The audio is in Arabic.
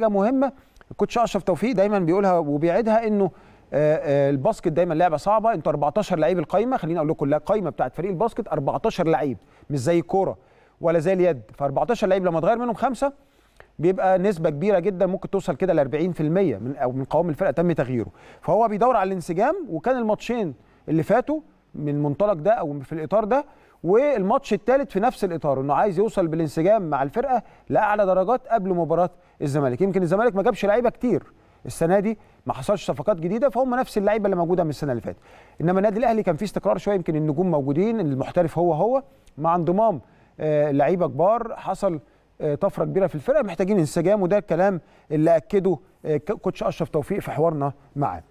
حاجه مهمه الكوتش اشرف توفيق دايما بيقولها وبيعيدها انه آه، آه، الباسكت دايما لعبه صعبه انتوا 14 لعيب القايمه خليني اقول لكم لا القايمه بتاعت فريق الباسكت 14 لعيب مش زي الكوره ولا زي اليد ف 14 لعيب لما تغير منهم خمسه بيبقى نسبه كبيره جدا ممكن توصل كده ل 40% من او من قوام الفرقه تم تغييره فهو بيدور على الانسجام وكان الماتشين اللي فاتوا من المنطلق ده او في الاطار ده والماتش الثالث في نفس الاطار انه عايز يوصل بالانسجام مع الفرقه لاعلى درجات قبل مباراه الزمالك يمكن الزمالك ما جابش لعيبه كتير السنه دي ما حصلش صفقات جديده فهم نفس اللعيبه اللي موجوده من السنه اللي فاتت انما النادي الاهلي كان فيه استقرار شويه يمكن النجوم موجودين المحترف هو هو مع انضمام آه، لعيبه كبار حصل آه، طفره كبيره في الفرقه محتاجين انسجام وده الكلام اللي اكده آه، كوتش اشرف توفيق في حوارنا معاه